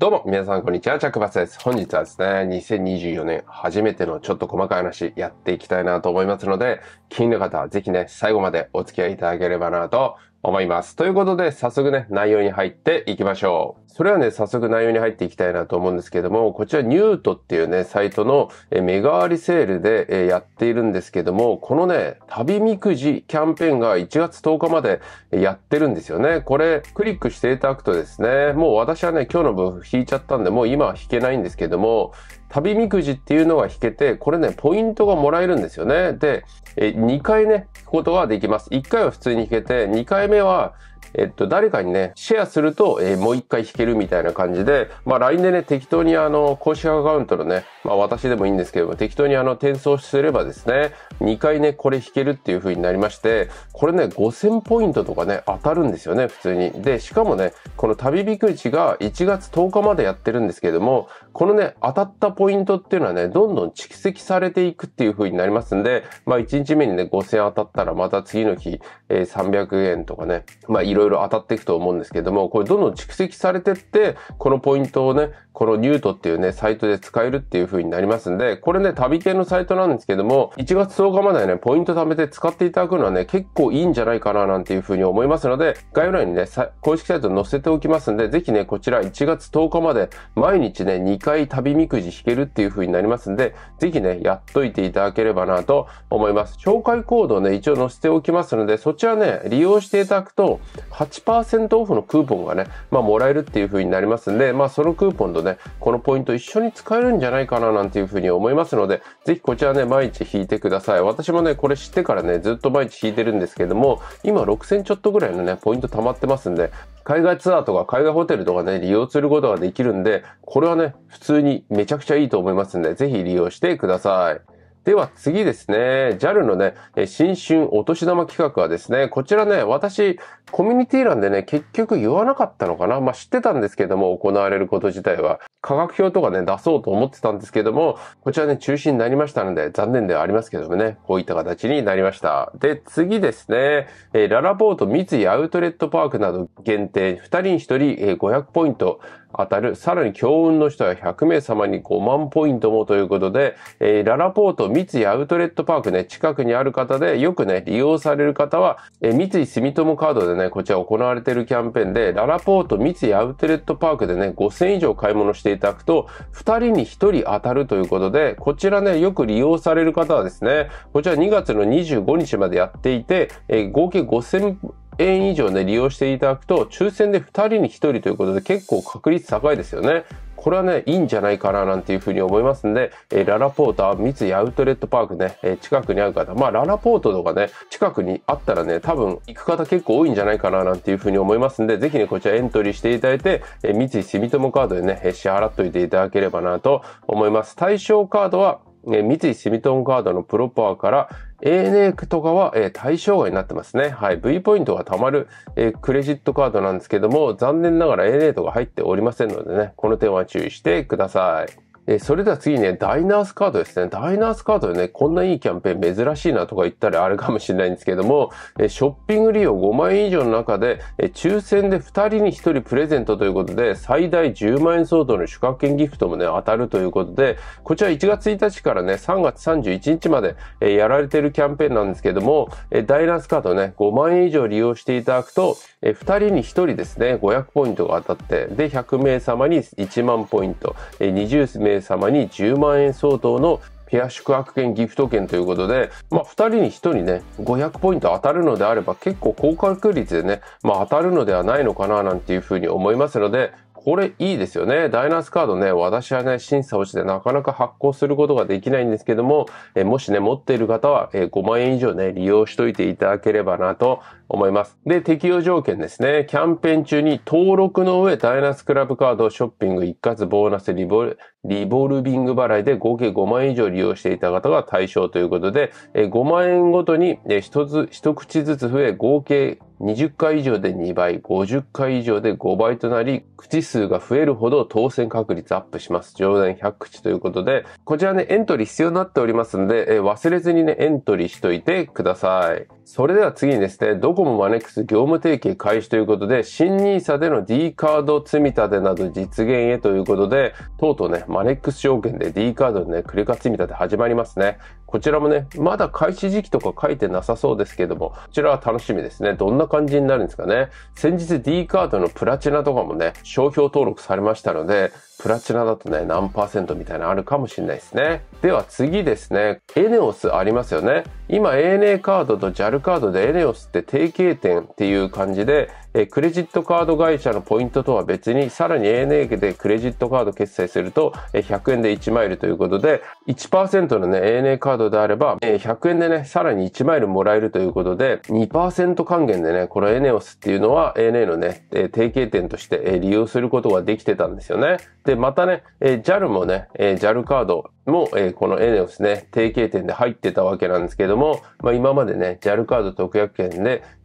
どうも、皆さん、こんにちは。チャックバスです。本日はですね、2024年初めてのちょっと細かい話やっていきたいなと思いますので、気になる方はぜひね、最後までお付き合いいただければなと思います。ということで、早速ね、内容に入っていきましょう。それはね、早速内容に入っていきたいなと思うんですけども、こちらニュートっていうね、サイトのメガ割りセールでやっているんですけども、このね、旅みくじキャンペーンが1月10日までやってるんですよね。これ、クリックしていただくとですね、もう私はね、今日の分引いちゃったんで、もう今は引けないんですけども、旅みくじっていうのが引けて、これね、ポイントがもらえるんですよね。で、え2回ね、引くことができます。1回は普通に引けて、2回目は、えっと、誰かにね、シェアすると、えー、もう一回弾けるみたいな感じで、まあ、LINE でね、適当にあの、公式アカウントのね、まあ、私でもいいんですけども、適当にあの、転送すればですね、2回ね、これ弾けるっていう風になりまして、これね、5000ポイントとかね、当たるんですよね、普通に。で、しかもね、この旅びくちが1月10日までやってるんですけども、このね、当たったポイントっていうのはね、どんどん蓄積されていくっていう風になりますんで、まあ、1日目にね、5000当たったら、また次の日、えー、300円とかね、まあ、いろいろ当たっていくと思うんですけども、これどんどん蓄積されてって、このポイントをね、このニュートっていうね、サイトで使えるっていう風になりますんで、これね、旅系のサイトなんですけども、1月10日までね、ポイント貯めて使っていただくのはね、結構いいんじゃないかななんていう風に思いますので、概要欄にね、公式サイト載せておきますんで、ぜひね、こちら1月10日まで毎日ね、2回旅みくじ引けるっていう風になりますんで、ぜひね、やっといていただければなと思います。紹介コードをね、一応載せておきますので、そちらね、利用していただくと、8%オフのクーポンがね、まあ、もらえるっていう風になりますんで、まあ、そのクーポンとね、で、このポイント一緒に使えるんじゃないかななんていうふうに思いますので、ぜひこちらね、毎日引いてください。私もね、これ知ってからね、ずっと毎日引いてるんですけども、今6000ちょっとぐらいのね、ポイント溜まってますんで、海外ツアーとか海外ホテルとかね、利用することができるんで、これはね、普通にめちゃくちゃいいと思いますんで、ぜひ利用してください。では次ですね、JAL のね、新春お年玉企画はですね、こちらね、私、コミュニティ欄でね、結局言わなかったのかなまあ、知ってたんですけども、行われること自体は。科学表とかね、出そうと思ってたんですけども、こちらね、中止になりましたので、残念ではありますけどもね、こういった形になりました。で、次ですね、えー、ララポート三井アウトレットパークなど限定、2人に1人、えー、500ポイント、当たる、さらに強運の人は100名様に5万ポイントもということで、えー、ララポート三井アウトレットパークね、近くにある方で、よくね、利用される方は、えー、三井住友カードでね、こちら行われているキャンペーンで、ララポート三井アウトレットパークでね、5000以上買い物していただくと、2人に1人当たるということで、こちらね、よく利用される方はですね、こちら2月の25日までやっていて、えー、合計5000定以上ね、利用していただくと、抽選で2人に1人ということで結構確率高いですよね。これはね、いいんじゃないかななんていうふうに思いますんで、えー、ララポーター、三井アウトレットパークね、えー、近くにある方、まあ、ララポートとかね、近くにあったらね、多分行く方結構多いんじゃないかななんていうふうに思いますんで、ぜひね、こちらエントリーしていただいて、えー、三井住友カードでね、支払っといていただければなと思います。対象カードは、え三井住友カードのプロパーから、ANA とかは、えー、対象外になってますね。はい。V ポイントが貯まる、えー、クレジットカードなんですけども、残念ながら ANA とか入っておりませんのでね、この点は注意してください。えそれでは次ね、ダイナースカードですね。ダイナースカードでね、こんないいキャンペーン珍しいなとか言ったらあれかもしれないんですけども、えショッピング利用5万円以上の中で、え抽選で2人に1人プレゼントということで、最大10万円相当の宿泊券ギフトもね、当たるということで、こちら1月1日からね、3月31日まで、えやられてるキャンペーンなんですけども、えダイナースカードね、5万円以上利用していただくと、え2人に1人ですね、500ポイントが当たって、で、100名様に1万ポイント、え20名名様に10万円相当のペア宿泊券ギフト券ということで、まあ、2人に1人ね、500ポイント当たるのであれば結構高確率でね、まあ、当たるのではないのかななんていうふうに思いますので、これいいですよね。ダイナースカードね、私はね、審査をしてなかなか発行することができないんですけども、えもしね、持っている方は、え5万円以上ね、利用しといていただければなと思います。で、適用条件ですね。キャンペーン中に登録の上、ダイナスクラブカードショッピング一括ボーナスリボリボルビング払いで合計5万円以上利用していた方が対象ということで、5万円ごとに一つ、一口ずつ増え、合計20回以上で2倍、50回以上で5倍となり、口数が増えるほど当選確率アップします。上限100口ということで、こちらね、エントリー必要になっておりますので、忘れずにね、エントリーしといてください。それでは次にですね、ドコモマネックス業務提携開始ということで、新 nisa での D カード積み立てなど実現へということで、とうとうね、マネックス証券で D カードのね、クレカ積み立て始まりますね。こちらもね、まだ開始時期とか書いてなさそうですけども、こちらは楽しみですね。どんな感じになるんですかね。先日 D カードのプラチナとかもね、商標登録されましたので、プラチナだとね、何パーセントみたいなのあるかもしれないですね。では次ですね、エネオスありますよね。今 ANA カードと JAL カードでエネオスって提携点っていう感じで、えクレジットカード会社のポイントとは別に、さらに ANA でクレジットカード決済すると、え100円で1マイルということで、1%のね、ANA カードであれば、え100円でね、さらに1マイルもらえるということで、2%還元でね、この ANEOS っていうのは ANA のね、え提携店として、え利用することができてたんですよね。で、またね、え JAL もね、え JAL カードも、えこの ANEOS ね、提携店で入ってたわけなんですけども、まあ、今までね、JAL カード特約券で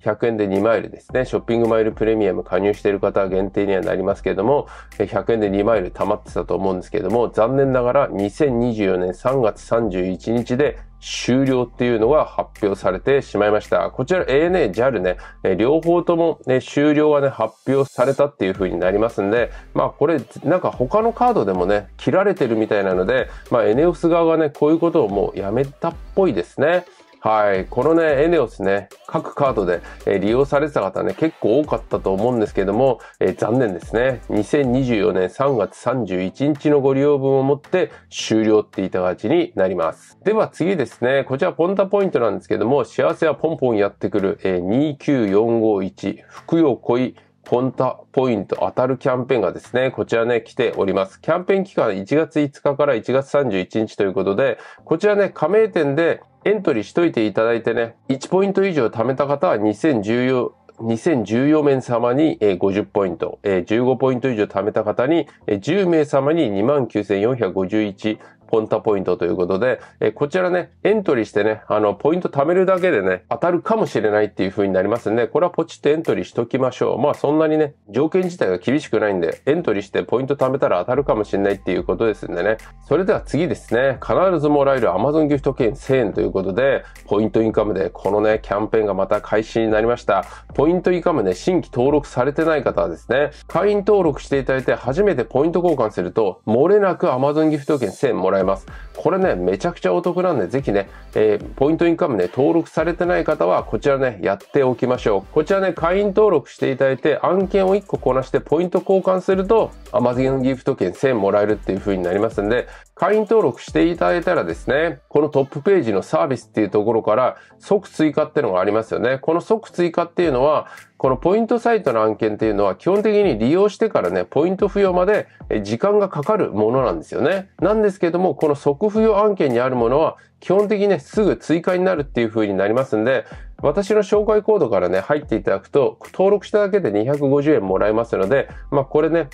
100円で2マイルですね、ショッピングマイルプレミアム加入している方は限定にはなりますけれども、100円で2マイル溜まってたと思うんですけれども、残念ながら2024年3月31日で終了っていうのが発表されてしまいました。こちら ANA、JAL ね、両方とも、ね、終了がね、発表されたっていう風になりますんで、まあこれ、なんか他のカードでもね、切られてるみたいなので、まあ ENEOS 側がね、こういうことをもうやめたっぽいですね。はい。このね、エネオスね、各カードで、え利用されてた方ね、結構多かったと思うんですけども、え残念ですね。2024年3月31日のご利用分をもって終了っていた形になります。では次ですね、こちらポンタポイントなんですけども、幸せはポンポンやってくる、え29451、福よ恋、ポンタポイント当たるキャンペーンがですね、こちらね、来ております。キャンペーン期間1月5日から1月31日ということで、こちらね、加盟店でエントリーしといていただいてね、1ポイント以上貯めた方は2014、2014名様に50ポイント、15ポイント以上貯めた方に10名様に29,451、ポンタポイントということで、えこちらね、エントリーしてね、あの、ポイント貯めるだけでね、当たるかもしれないっていう風になりますんで、これはポチってエントリーしときましょう。まあそんなにね、条件自体が厳しくないんで、エントリーしてポイント貯めたら当たるかもしれないっていうことですんでね。それでは次ですね、必ずもらえる Amazon ギフト券1000円ということで、ポイントインカムでこのね、キャンペーンがまた開始になりました。ポイントインカムね、新規登録されてない方はですね、会員登録していただいて初めてポイント交換すると、漏れなく Amazon ギフト券1000円もらえますこれね、めちゃくちゃお得なんで、ぜひね、えー、ポイントインカムね、登録されてない方は、こちらね、やっておきましょう。こちらね、会員登録していただいて、案件を1個こなして、ポイント交換すると、Amazon ギフト券1000もらえるっていう風になりますんで、会員登録していただいたらですね、このトップページのサービスっていうところから、即追加っていうのがありますよね。この即追加っていうのは、このポイントサイトの案件っていうのは基本的に利用してからね、ポイント付与まで時間がかかるものなんですよね。なんですけども、この即不要案件にあるものは基本的にね、すぐ追加になるっていう風になりますんで、私の紹介コードからね、入っていただくと、登録しただけで250円もらえますので、まあこれね、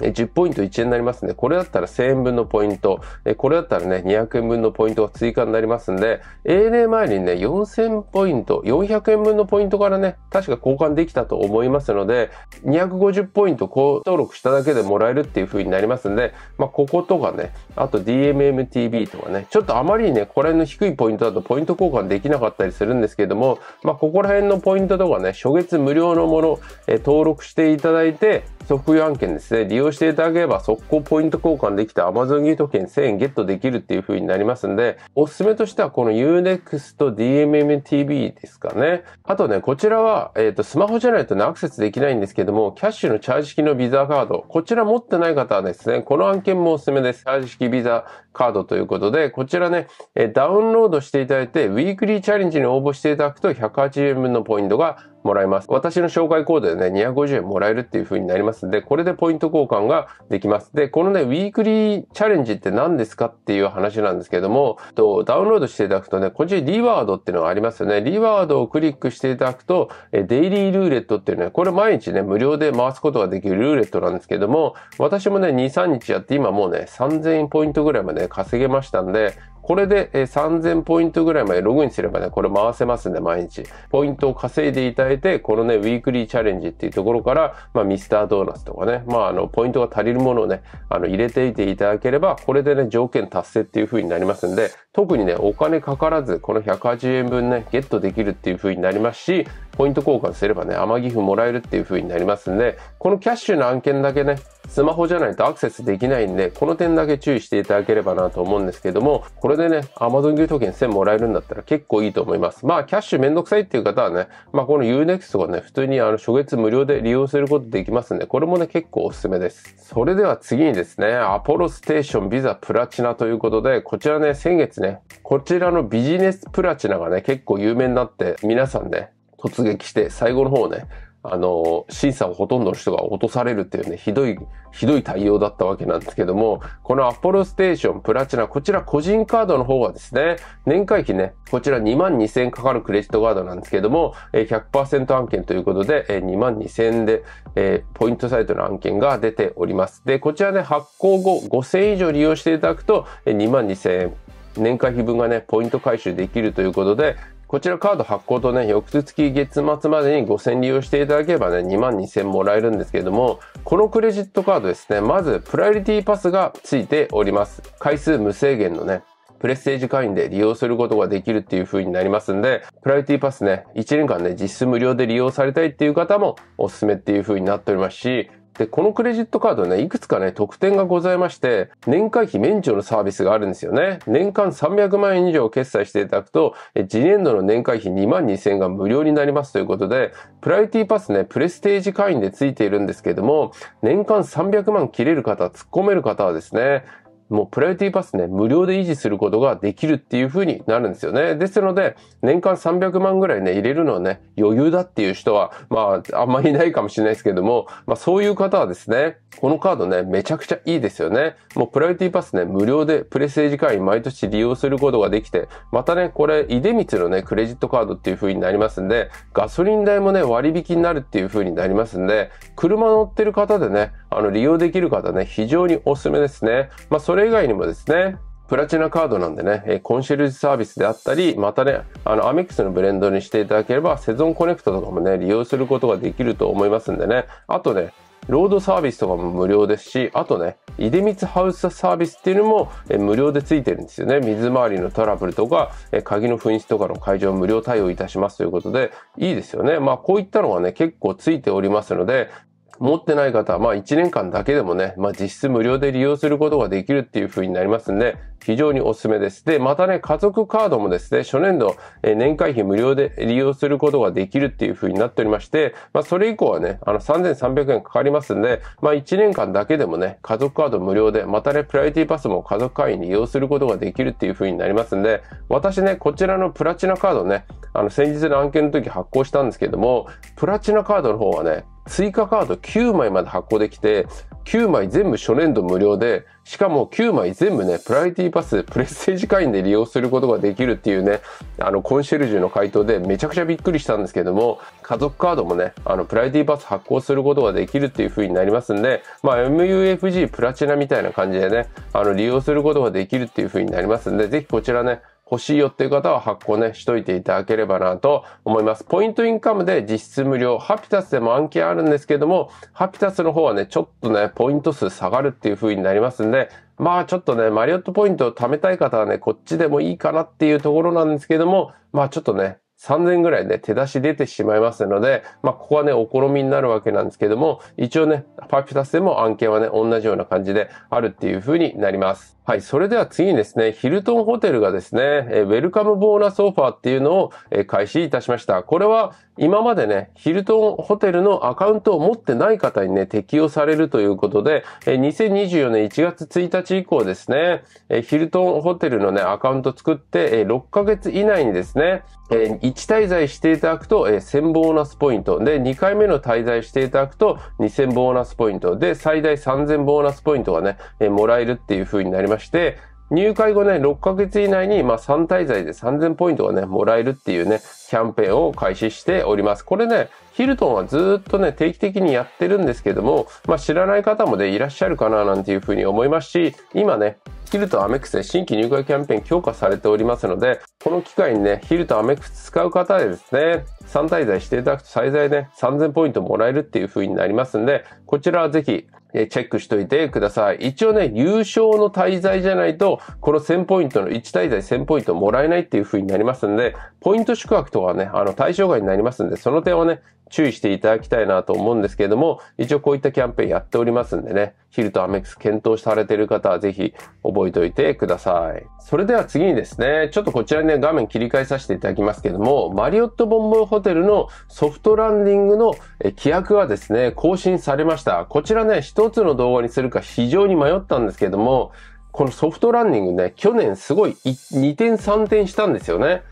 10ポイント1円になりますんで、これだったら1000円分のポイント、これだったらね、200円分のポイントが追加になりますんで、ANA 前にね、4000ポイント、400円分のポイントからね、確か交換できたと思いますので、250ポイント高登録しただけでもらえるっていう風になりますんで、まあ、こことかね、あと DMMTV とかね、ちょっとあまりね、これの低いポイントだとポイント交換できなかったりするんですけども、まあ、ここら辺のポイントとかね、初月無料のもの、え登録していただいて、即フ案件ですね、利用していただければ速攻ポイント交換できて Amazon ギフト券1000円ゲットできるっていう風になりますんで、おすすめとしてはこの Unext と DMMTV ですかね。あとね、こちらは、えっ、ー、と、スマホじゃないとね、アクセスできないんですけども、キャッシュのチャージ式のビザカード、こちら持ってない方はですね、この案件もおすすめです。チャージ式ビザカードということで、こちらね、ダウンロードしていただいて、ウィークリーチャレンジに応募していただくと180円分のポイントがもらえます。私の紹介コードでね、250円もらえるっていう風になりますで、これでポイント交換ができます。で、このね、ウィークリーチャレンジって何ですかっていう話なんですけども、とダウンロードしていただくとね、こっちリワードっていうのがありますよね。リワードをクリックしていただくと、デイリールーレットっていうね、これ毎日ね、無料で回すことができるルーレットなんですけども、私もね、2、3日やって今もうね、3000ポイントぐらいまで稼げましたんで、これで、え3000ポイントぐらいまでログインすればね、これ回せますんで、毎日。ポイントを稼いでいただいて、このね、ウィークリーチャレンジっていうところから、まあ、ミスタードーナツとかね、まあ、あの、ポイントが足りるものをね、あの、入れていていただければ、これでね、条件達成っていう風になりますんで、特にね、お金かからず、この180円分ね、ゲットできるっていう風になりますし、ポイント交換すればね、甘ギフもらえるっていう風になりますんで、このキャッシュの案件だけね、スマホじゃないとアクセスできないんで、この点だけ注意していただければなと思うんですけども、これでね、Amazon ギフト券1000もらえるんだったら結構いいと思います。まあ、キャッシュめんどくさいっていう方はね、まあ、この Unext がね、普通にあの、初月無料で利用することできますんで、これもね、結構おすすめです。それでは次にですね、アポロステーションビザプラチナということで、こちらね、先月ね、こちらのビジネスプラチナがね、結構有名になって、皆さんね、突撃して、最後の方ね、あの、審査をほとんどの人が落とされるっていうね、ひどい、ひどい対応だったわけなんですけども、このアポロステーションプラチナ、こちら個人カードの方はですね、年会費ね、こちら2万2000円かかるクレジットカードなんですけども、100%案件ということで、2万2000円で、えポイントサイトの案件が出ております。で、こちらね、発行後5000円以上利用していただくと、2万2000円年会費分がね、ポイント回収できるということで、こちらカード発行とね、翌月月末までに5000利用していただければね、2万2000もらえるんですけれども、このクレジットカードですね、まずプライオリティパスがついております。回数無制限のね、プレステージ会員で利用することができるっていう風になりますんで、プライオリティパスね、1年間ね、実質無料で利用されたいっていう方もおすすめっていう風になっておりますし、で、このクレジットカードね、いくつかね、特典がございまして、年会費免除のサービスがあるんですよね。年間300万円以上決済していただくと、次年度の年会費2万2000円が無料になりますということで、プライティパスね、プレステージ会員でついているんですけども、年間300万切れる方、突っ込める方はですね、もうプライオリティパスね、無料で維持することができるっていう風になるんですよね。ですので、年間300万ぐらいね、入れるのはね、余裕だっていう人は、まあ、あんまりいないかもしれないですけども、まあそういう方はですね、このカードね、めちゃくちゃいいですよね。もうプライオリティパスね、無料でプレスエージ会員毎年利用することができて、またね、これ、井出光のね、クレジットカードっていう風になりますんで、ガソリン代もね、割引になるっていう風になりますんで、車乗ってる方でね、あの、利用できる方ね、非常におすすめですね。まあそれ以外にもですね、プラチナカードなんでね、コンシェルジュサービスであったり、またね、あの、アメックスのブレンドにしていただければ、セゾンコネクトとかもね、利用することができると思いますんでね。あとね、ロードサービスとかも無料ですし、あとね、出光ハウスサービスっていうのも無料でついてるんですよね。水回りのトラブルとか、鍵の紛失とかの会場無料対応いたしますということで、いいですよね。まあ、こういったのがね、結構ついておりますので、持ってない方は、まあ1年間だけでもね、まあ実質無料で利用することができるっていう風になりますんで、非常におすすめです。で、またね、家族カードもですね、初年度、え年会費無料で利用することができるっていう風になっておりまして、まあそれ以降はね、あの3300円かかりますんで、まあ1年間だけでもね、家族カード無料で、またね、プライオリティパスも家族会員に利用することができるっていう風になりますんで、私ね、こちらのプラチナカードね、あの先日の案件の時発行したんですけども、プラチナカードの方はね、追加カード9枚まで発行できて、9枚全部初年度無料で、しかも9枚全部ね、プライティパス、プレッセージ会員で利用することができるっていうね、あの、コンシェルジュの回答でめちゃくちゃびっくりしたんですけども、家族カードもね、あの、プライティパス発行することができるっていう風になりますんで、まあ、MUFG プラチナみたいな感じでね、あの、利用することができるっていう風になりますんで、ぜひこちらね、欲しいよっていう方は発行ね、しといていただければなと思います。ポイントインカムで実質無料、ハピタスでも案件あるんですけども、ハピタスの方はね、ちょっとね、ポイント数下がるっていう風になりますんで、まあちょっとね、マリオットポイントを貯めたい方はね、こっちでもいいかなっていうところなんですけども、まあちょっとね、3000ぐらいね、手出し出てしまいますので、まあ、ここはね、お好みになるわけなんですけども、一応ね、パピタスでも案件はね、同じような感じであるっていう風になります。はい。それでは次にですね、ヒルトンホテルがですね、ウェルカムボーナスオファーっていうのを、開始いたしました。これは今までね、ヒルトンホテルのアカウントを持ってない方にね、適用されるということで、2024年1月1日以降ですね、ヒルトンホテルのね、アカウント作って、6ヶ月以内にですね、1滞在していただくと、1000ボーナスポイント。で、2回目の滞在していただくと、2000ボーナスポイント。で、最大3000ボーナスポイントがね、もらえるっていう風になりました。まして、入会後ね、6ヶ月以内に、まあ、3滞在で3000ポイントがね、もらえるっていうね、キャンペーンを開始しております。これね、ヒルトンはずっとね、定期的にやってるんですけども、まあ、知らない方もね、いらっしゃるかななんていうふうに思いますし、今ね、ヒルトンアメックスで新規入会キャンペーン強化されておりますので、この機会にね、ヒルトンアメックス使う方でですね、3滞在していただくと最大ね、3000ポイントもらえるっていうふうになりますんで、こちらはぜひえチェックしといてください。一応ね、優勝の滞在じゃないと、この1000ポイントの1滞在1000ポイントもらえないっていう風になりますんで、ポイント宿泊とかはね、あの対象外になりますんで、その点はね、注意していただきたいなと思うんですけれども、一応こういったキャンペーンやっておりますんでね、ヒルとアメックス検討されている方はぜひ覚えておいてください。それでは次にですね、ちょっとこちらにね、画面切り替えさせていただきますけれども、マリオットボンボンホテルのソフトランディングの規約がですね、更新されました。こちらね、一つの動画にするか非常に迷ったんですけれども、このソフトランディングね、去年すごい2点3点したんですよね。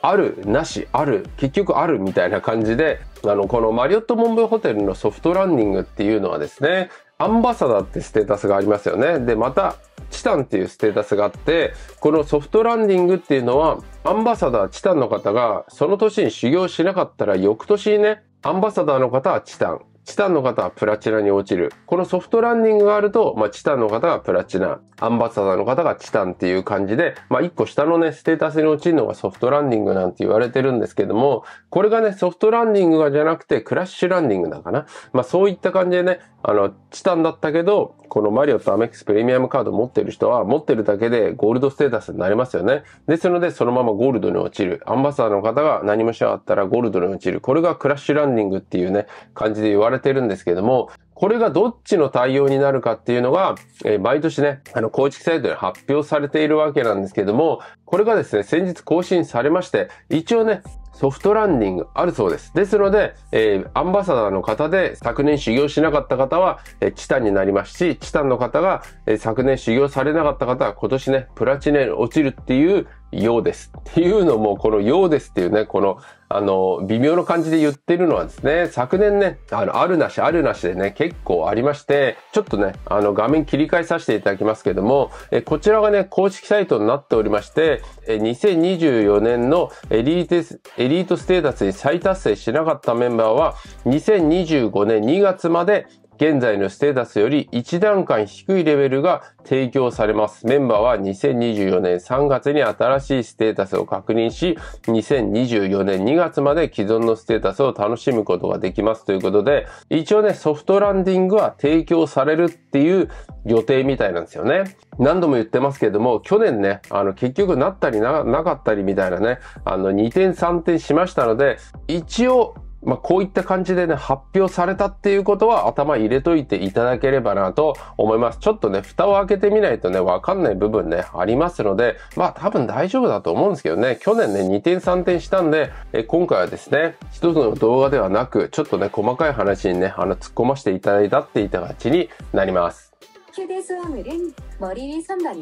ある、なし、ある、結局あるみたいな感じで、あの、このマリオットモンブホテルのソフトランニングっていうのはですね、アンバサダーってステータスがありますよね。で、また、チタンっていうステータスがあって、このソフトランディングっていうのは、アンバサダーチタンの方が、その年に修行しなかったら、翌年にね、アンバサダーの方はチタン、チタンの方はプラチナに落ちる。このソフトランディングがあると、まあ、チタンの方がプラチナ、アンバサダーの方がチタンっていう感じで、まあ、一個下のね、ステータスに落ちるのがソフトランディングなんて言われてるんですけども、これがね、ソフトランディングがじゃなくて、クラッシュランニングだかな。まあ、そういった感じでね、あの、チタンだったけど、このマリオとアメックスプレミアムカード持ってる人は、持ってるだけでゴールドステータスになりますよね。ですので、そのままゴールドに落ちる。アンバサダーの方が何もしなかったらゴールドに落ちる。これがクラッシュランディングっていうね、感じで言われてるんですけども、これがどっちの対応になるかっていうのが、えー、毎年ね、あの、公式サイトで発表されているわけなんですけども、これがですね、先日更新されまして、一応ね、ソフトランディングあるそうです。ですので、えー、アンバサダーの方で昨年修行しなかった方は、えー、チタンになりますし、チタンの方が、えー、昨年修行されなかった方は今年ね、プラチネに落ちるっていうようです。っていうのも、このようですっていうね、この、あの、微妙な感じで言ってるのはですね、昨年ね、あの、あるなし、あるなしでね、結構ありまして、ちょっとね、あの、画面切り替えさせていただきますけども、えこちらがね、公式サイトになっておりまして、え2024年のエリート、エリートステータスに再達成しなかったメンバーは、2025年2月まで現在のステータスより1段階低いレベルが提供されます。メンバーは2024年3月に新しいステータスを確認し、2024年2月まで既存のステータスを楽しむことができますということで、一応ね、ソフトランディングは提供されるっていう予定みたいなんですよね。何度も言ってますけども、去年ね、あの、結局なったりなかったりみたいなね、あの、2点3点しましたので、一応まあ、こういった感じでね、発表されたっていうことは頭入れといていただければなと思います。ちょっとね、蓋を開けてみないとね、わかんない部分ね、ありますので、まあ多分大丈夫だと思うんですけどね、去年ね、2点3点したんで、え今回はですね、一つの動画ではなく、ちょっとね、細かい話にね、あの、突っ込ませていただいたっていた形になります。あ、대수화물은머리위선반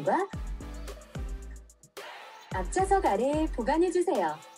앞좌석아래에보관해주세요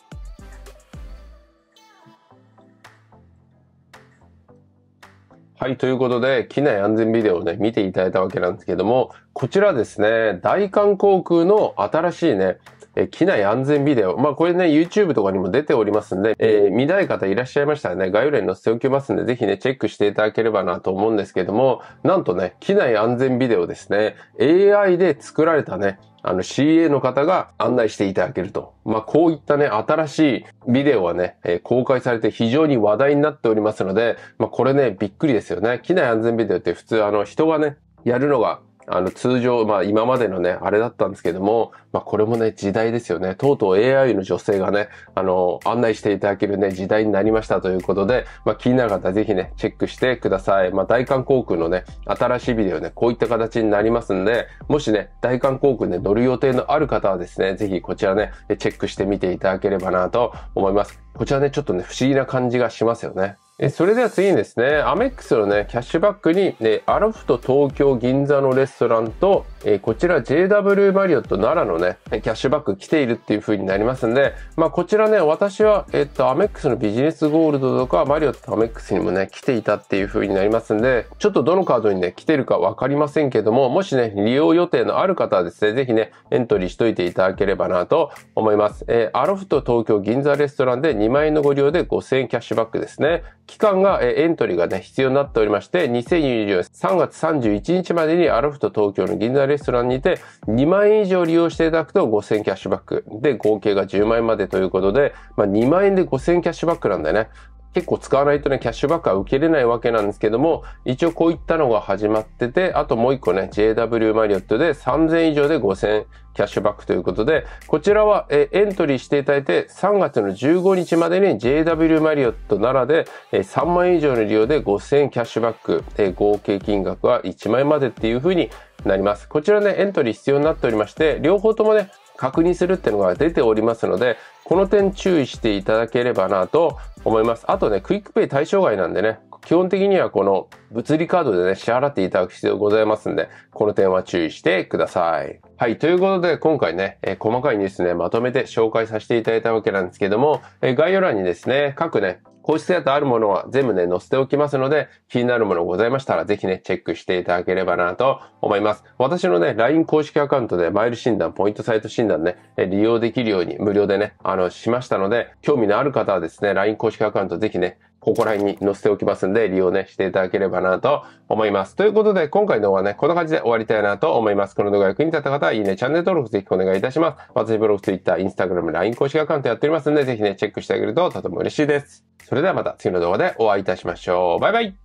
はい、ということで、機内安全ビデオをね、見ていただいたわけなんですけども、こちらですね、大韓航空の新しいね、え機内安全ビデオ。まあ、これね、YouTube とかにも出ておりますんで、えー、見たい方いらっしゃいましたらね、概要欄に載せておきますんで、ぜひね、チェックしていただければなと思うんですけども、なんとね、機内安全ビデオですね、AI で作られたね、あの CA の方が案内していただけると。まあ、こういったね、新しいビデオはね、えー、公開されて非常に話題になっておりますので、まあ、これね、びっくりですよね。機内安全ビデオって普通あの人がね、やるのがあの、通常、まあ今までのね、あれだったんですけども、まあこれもね、時代ですよね。とうとう AI の女性がね、あの、案内していただけるね、時代になりましたということで、まあ気になる方ぜひね、チェックしてください。まあ大韓航空のね、新しいビデオね、こういった形になりますんで、もしね、大韓航空で乗る予定のある方はですね、ぜひこちらね、チェックしてみていただければなと思います。こちらね、ちょっとね、不思議な感じがしますよね。えそれでは次にですね、アメックスのね、キャッシュバックに、ね、アロフト東京銀座のレストランと、えー、こちら JW マリオット奈良のね、キャッシュバック来ているっていう風になりますんで、まあこちらね、私は、えっと、アメックスのビジネスゴールドとか、マリオットアメックスにもね、来ていたっていう風になりますんで、ちょっとどのカードにね、来てるかわかりませんけども、もしね、利用予定のある方はですね、ぜひね、エントリーしといていただければなと思います。えー、アロフト東京銀座レストランで2万円のご利用で5000円キャッシュバックですね。期間が、えー、エントリーがね、必要になっておりまして、2024年3月31日までにアロフト東京の銀座レストランレストランにて2万円以上利用していただくと5000キャッシュバックで合計が10万円までということで、まあ、2万円で5000キャッシュバックなんだよね。結構使わないとね、キャッシュバックは受けれないわけなんですけども、一応こういったのが始まってて、あともう一個ね、JW マリオットで3000以上で5000キャッシュバックということで、こちらはエントリーしていただいて、3月の15日までに JW マリオットならで3万円以上の利用で5000キャッシュバック、合計金額は1万円までっていうふうになります。こちらね、エントリー必要になっておりまして、両方ともね、確認するっていうのが出ておりますので、この点注意していただければなと思います。あとね、クイックペイ対象外なんでね、基本的にはこの物理カードでね、支払っていただく必要がございますんで、この点は注意してください。はい。ということで、今回ね、えー、細かいニュースね、まとめて紹介させていただいたわけなんですけども、えー、概要欄にですね、各ね、公式サイトあるものは全部ね、載せておきますので、気になるものございましたら、ぜひね、チェックしていただければなと思います。私のね、LINE 公式アカウントでマイル診断、ポイントサイト診断ね、利用できるように無料でね、あの、しましたので、興味のある方はですね、LINE 公式アカウントぜひね、ここら辺に載せておきますんで、利用ね、していただければなと思います。ということで、今回の動画はね、こんな感じで終わりたいなと思います。この動画が役に立った方は、いいね、チャンネル登録ぜひお願いいたします。松井ブログ、Twitter、Instagram、LINE 公式アカウントやっておりますんで、ぜひね、チェックしてあげるととても嬉しいです。それではまた次の動画でお会いいたしましょう。バイバイ